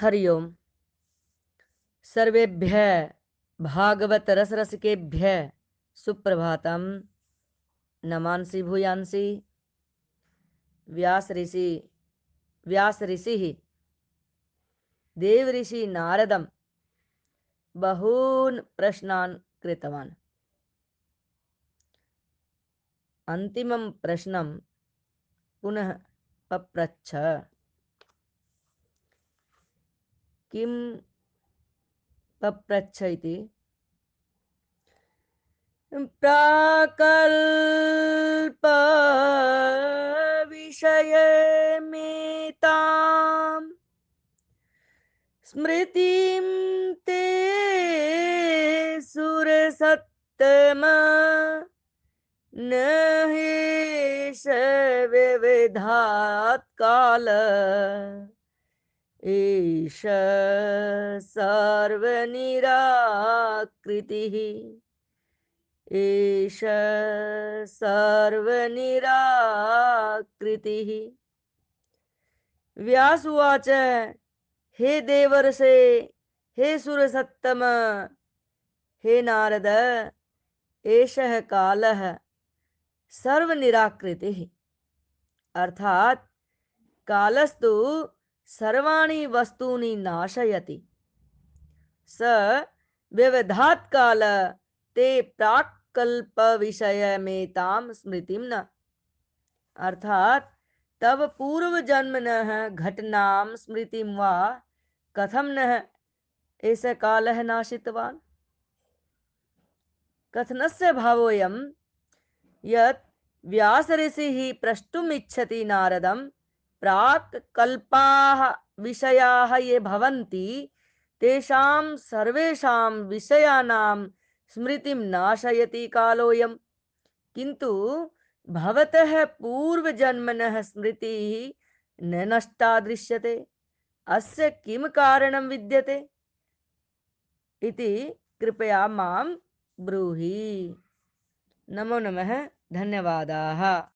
हरि ओम सर्वेभ्य भागवत रस रसिकेभ्य सुप्रभातम नमांसी भूयांसी व्यास ऋषि व्यास ऋषि देव ऋषि नारदम बहून प्रश्नान कृतवान अंतिमं प्रश्नं पुनः अपृच्छ किम पप्रच्छ इति प्राकल्पविषये मेतां स्मृतिं ते सुरसत्तम न हि स काल एष सर्वनिराकृतिः एष सर्वनिराकृतिः व्यास उवाच हे देवर्षे हे सुरसत्तम हे नारद एष काल सर्वनिराकृति अर्थात कालस्तु सर्वाणी वस्तूनि नाशयति स व्यवधात काल ते विषय प्राक्कल्पविषयमेतां स्मृति न अर्थात तब पूर्व जन्म न घटना स्मृति वा कथम न काल एष कालः नाशितवान् कथनस्य भावोऽयं यत् व्यासऋषिः प्रष्टुमिच्छति नारदम प्राक कल्पाः विषयाः ये भवन्ति तेषां सर्वेषां विषयानां स्मृतिं नाशयति कालोऽयं किन्तु भवतः पूर्वजन्मनः स्मृतिः न नष्टा दृश्यते अस्य किं कारणं विद्यते इति कृपया मां ब्रूहि नमो नमः धन्यवादाः